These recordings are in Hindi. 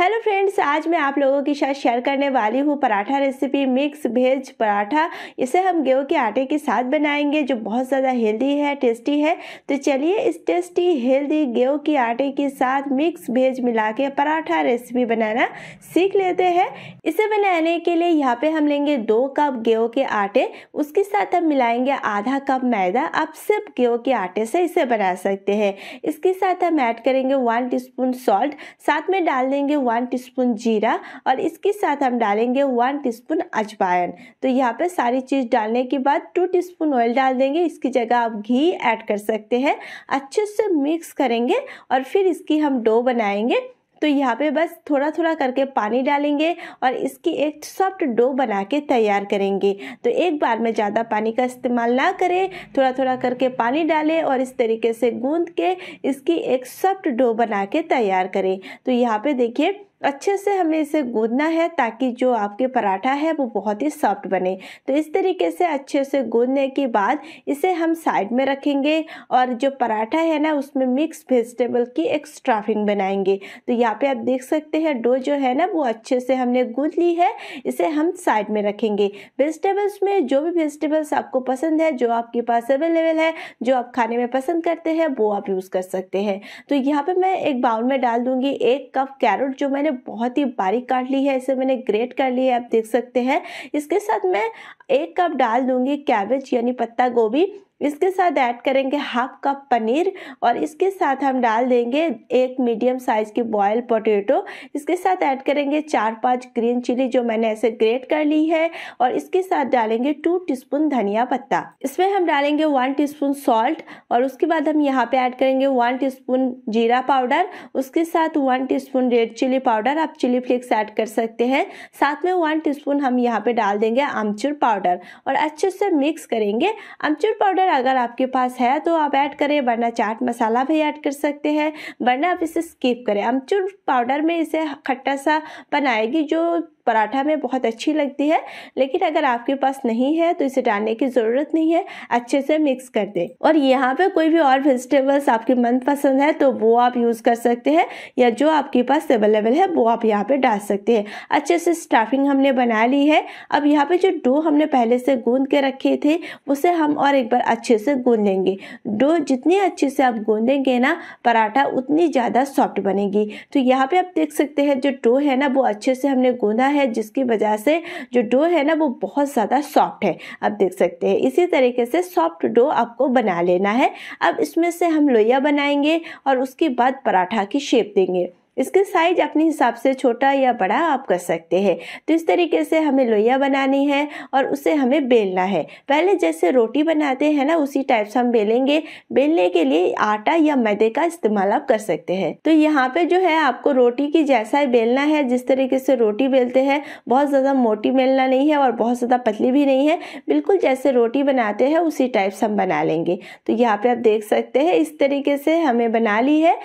हेलो फ्रेंड्स आज मैं आप लोगों के साथ शेयर करने वाली हूँ पराठा रेसिपी मिक्स भेज पराठा इसे हम गेहूं के आटे के साथ बनाएंगे जो बहुत ज़्यादा हेल्दी है टेस्टी है तो चलिए इस टेस्टी हेल्दी गेहूं के आटे के साथ मिक्स भेज मिला के पराठा रेसिपी बनाना सीख लेते हैं इसे बनाने के लिए यहाँ पे हम लेंगे दो कप गेहूँ के आटे उसके साथ हम मिलाएंगे आधा कप मैदा आप सिर्फ गेहूँ के आटे से इसे बना सकते हैं इसके साथ हम ऐड करेंगे वन टी सॉल्ट साथ में डाल देंगे वन टीस्पून जीरा और इसके साथ हम डालेंगे वन टीस्पून अजवाइन तो यहाँ पे सारी चीज़ डालने के बाद टू टीस्पून ऑयल डाल देंगे इसकी जगह आप घी ऐड कर सकते हैं अच्छे से मिक्स करेंगे और फिर इसकी हम डो बनाएंगे तो यहाँ पे बस थोड़ा थोड़ा करके पानी डालेंगे और इसकी एक सॉफ्ट डो बना के तैयार करेंगे तो एक बार में ज़्यादा पानी का इस्तेमाल ना करें थोड़ा थोड़ा करके पानी डालें और इस तरीके से गूँध के इसकी एक सॉफ्ट डो बना के तैयार करें तो यहाँ पर देखिए अच्छे से हमें इसे गूंदना है ताकि जो आपके पराठा है वो बहुत ही सॉफ्ट बने तो इस तरीके से अच्छे से गूंदने के बाद इसे हम साइड में रखेंगे और जो पराठा है ना उसमें मिक्स वेजिटेबल की एक स्ट्राफिंग बनाएंगे तो यहाँ पे आप देख सकते हैं डो जो है ना वो अच्छे से हमने गूंद ली है इसे हम साइड में रखेंगे वेजिटेबल्स में जो भी वेजिटेबल्स आपको पसंद है जो आपके पास अवेलेबल है जो आप खाने में पसंद करते हैं वो आप यूज़ कर सकते हैं तो यहाँ पर मैं एक बाउल में डाल दूँगी एक कप कैरट जो मैंने मैंने बहुत ही बारीक काट ली है इसे मैंने ग्रेट कर ली है आप देख सकते हैं इसके साथ मैं एक कप डाल दूंगी कैबेज यानी पत्ता गोभी इसके साथ ऐड करेंगे हाफ कप पनीर और इसके साथ हम डाल देंगे एक मीडियम साइज़ की बॉयल पोटैटो इसके साथ ऐड करेंगे चार पांच ग्रीन चिली जो मैंने ऐसे ग्रेट कर ली है और इसके साथ डालेंगे टू टीस्पून धनिया पत्ता इसमें हम डालेंगे वन टीस्पून सॉल्ट और उसके बाद हम यहाँ पे ऐड करेंगे वन टी जीरा पाउडर उसके साथ one T red chilli powder आप चिली फ्लेक्स ऐड कर सकते हैं साथ में वन टी हम यहाँ पे डाल देंगे आमचूर पाउडर और अच्छे से मिक्स करेंगे आमचूर पाउडर पाउडर अगर आपके पास है तो आप ऐड करें वरना चाट मसाला भी ऐड कर सकते हैं वरना आप इसे स्किप करें अमचूर पाउडर में इसे खट्टा सा बनाएगी जो पराठा में बहुत अच्छी लगती है लेकिन अगर आपके पास नहीं है तो इसे डालने की ज़रूरत नहीं है अच्छे से मिक्स कर दें और यहाँ पर कोई भी और वेजिटेबल्स आपके मनपसंद है तो वो आप यूज़ कर सकते हैं या जो आपके पास अवेलेबल है वो आप यहाँ पर डाल सकते हैं अच्छे से स्टाफिंग हमने बना ली है अब यहाँ पर जो डो हमने पहले से गूंद के रखे थे उसे हम और एक बार अच्छे से गूंद लेंगे डो जितनी अच्छे से आप गूंदेंगे ना पराठा उतनी ज़्यादा सॉफ्ट बनेगी तो यहाँ पे आप देख सकते हैं जो डो है ना वो अच्छे से हमने गूंदा है है जिसकी वजह से जो डो है ना वो बहुत ज़्यादा सॉफ्ट है आप देख सकते हैं इसी तरीके से सॉफ्ट डो आपको बना लेना है अब इसमें से हम लोइया बनाएंगे और उसके बाद पराठा की शेप देंगे इसके साइज अपने हिसाब से छोटा या बड़ा आप कर सकते हैं तो इस तरीके से हमें लोइया बनानी है और उसे हमें बेलना है पहले जैसे रोटी बनाते हैं ना उसी टाइप से हम बेलेंगे बेलने के लिए आटा या मैदे का इस्तेमाल आप कर सकते हैं तो यहाँ पे जो है आपको रोटी की जैसा ही बेलना है जिस तरीके से रोटी बेलते हैं बहुत ज़्यादा मोटी बेलना नहीं है और बहुत ज़्यादा पतली भी नहीं है बिल्कुल जैसे रोटी बनाते हैं उसी टाइप से हम बना लेंगे तो यहाँ पर आप देख सकते हैं इस तरीके से हमें बना ली है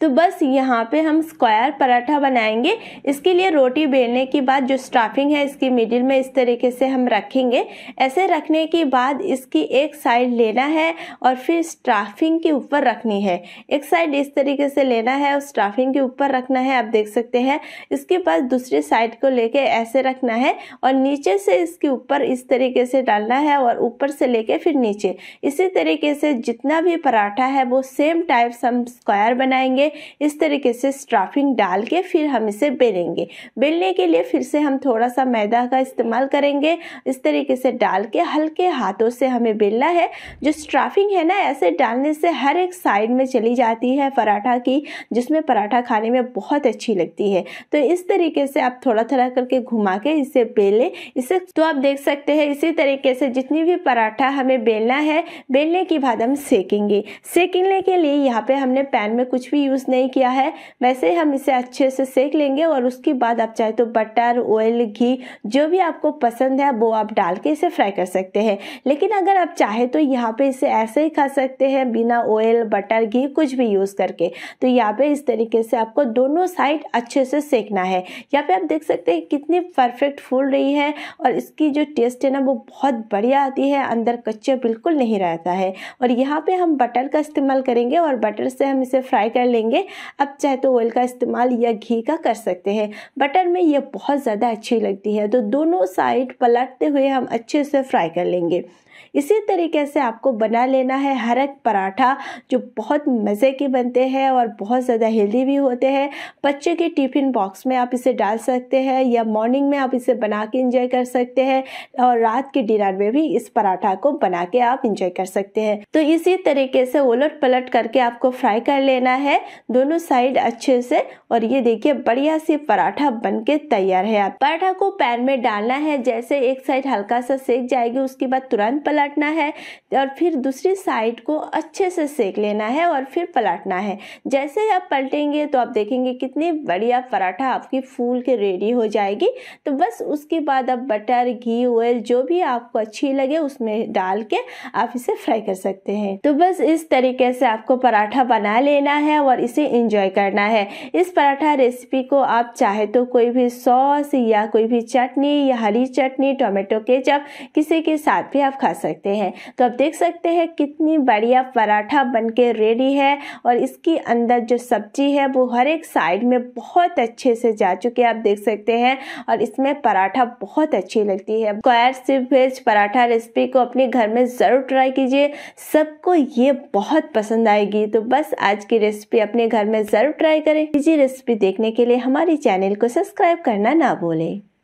तो बस यहाँ पे हम स्क्वायर पराठा बनाएंगे इसके लिए रोटी बेलने के बाद जो स्टाफिंग है इसकी मिडिल में इस तरीके से हम रखेंगे ऐसे रखने के बाद इसकी एक साइड लेना है और फिर स्टाफिंग के ऊपर रखनी है एक साइड इस तरीके से लेना है और स्टाफिंग के ऊपर रखना है आप देख सकते हैं इसके बाद दूसरी साइड को लेके ऐसे रखना है और नीचे से इसके ऊपर इस तरीके से डालना है और ऊपर से लेके फिर नीचे इसी तरीके से जितना भी पराठा है वो सेम टाइप हम स्क्वायर बनाएंगे पे इस तरीके से स्ट्राफिंग डाल के फिर हम इसे बेलेंगे बेलने के लिए फिर से हम थोड़ा सा मैदा का इस्तेमाल करेंगे इस तरीके से डाल के हल्के हाथों से हमें बेलना है जो स्ट्राफिंग है ना ऐसे डालने से हर एक साइड में चली जाती है पराठा की जिसमें पराठा खाने में बहुत अच्छी लगती है तो इस तरीके से आप थोड़ा थोड़ा करके घुमा के इसे बेलें इसे तो आप देख सकते हैं इसी तरीके से जितनी भी पराठा हमें बेलना है बेलने के बाद हम सेकेंगे सेकने के लिए यहाँ पे हमने पैन में कुछ भी यूज़ यूज़ नहीं किया है वैसे हम इसे अच्छे से सेक लेंगे और उसके बाद आप चाहे तो बटर ऑयल घी जो भी आपको पसंद है वो आप डाल के इसे फ्राई कर सकते हैं लेकिन अगर आप चाहे तो यहाँ पे इसे ऐसे ही खा सकते हैं बिना ऑयल बटर घी कुछ भी यूज़ करके तो यहाँ पर इस तरीके से आपको दोनों साइड अच्छे से सेकना है यहाँ पर आप देख सकते हैं कितनी परफेक्ट फूल रही है और इसकी जो टेस्ट है ना वो बहुत बढ़िया आती है अंदर कच्चे बिल्कुल नहीं रहता है और यहाँ पर हम बटर का इस्तेमाल करेंगे और बटर से हम इसे फ्राई कर लेंगे लेंगे अब चाहे तो ऑयल का इस्तेमाल या घी का कर सकते हैं बटर में ये बहुत ज़्यादा अच्छी लगती है तो दोनों साइड पलटते हुए हम अच्छे से फ्राई कर लेंगे इसी तरीके से आपको बना लेना है हर एक पराठा जो बहुत मज़े के बनते हैं और बहुत ज़्यादा हेल्दी भी होते हैं बच्चे के टिफ़िन बॉक्स में आप इसे डाल सकते हैं या मॉर्निंग में आप इसे बना के इंजॉय कर सकते हैं और रात के डिनर में भी इस पराठा को बना के आप इंजॉय कर सकते हैं तो इसी तरीके से उलट पलट करके आपको फ्राई कर लेना है दोनों साइड अच्छे से और ये देखिए बढ़िया से पराठा बन के तैयार है पराठा को पैन में डालना है जैसे एक साइड हल्का सा सेक जाएगी उसके बाद तुरंत पलट पलटना है और फिर दूसरी साइड को अच्छे से सेक लेना है और फिर पलटना है जैसे ही आप पलटेंगे तो आप देखेंगे कितनी बढ़िया पराठा आपकी फूल के रेडी हो जाएगी तो बस उसके बाद आप बटर घी ऑयल जो भी आपको अच्छी लगे उसमें डाल के आप इसे फ्राई कर सकते हैं तो बस इस तरीके से आपको पराठा बना लेना है और इसे इंजॉय करना है इस पराठा रेसिपी को आप चाहे तो कोई भी सॉस या कोई भी चटनी या हरी चटनी टोमेटो केचप किसी के साथ भी आप खा सकते सकते हैं तो आप देख सकते हैं कितनी बढ़िया पराठा बन के रेडी है और इसके अंदर जो सब्जी है वो हर एक साइड में बहुत अच्छे से जा चुके आप देख सकते हैं और इसमें पराठा बहुत अच्छी लगती है क्वायर सिर्फ वेज पराठा रेसिपी को अपने घर में ज़रूर ट्राई कीजिए सबको ये बहुत पसंद आएगी तो बस आज की रेसिपी अपने घर में ज़रूर ट्राई करें इसी रेसिपी देखने के लिए हमारे चैनल को सब्सक्राइब करना ना भूलें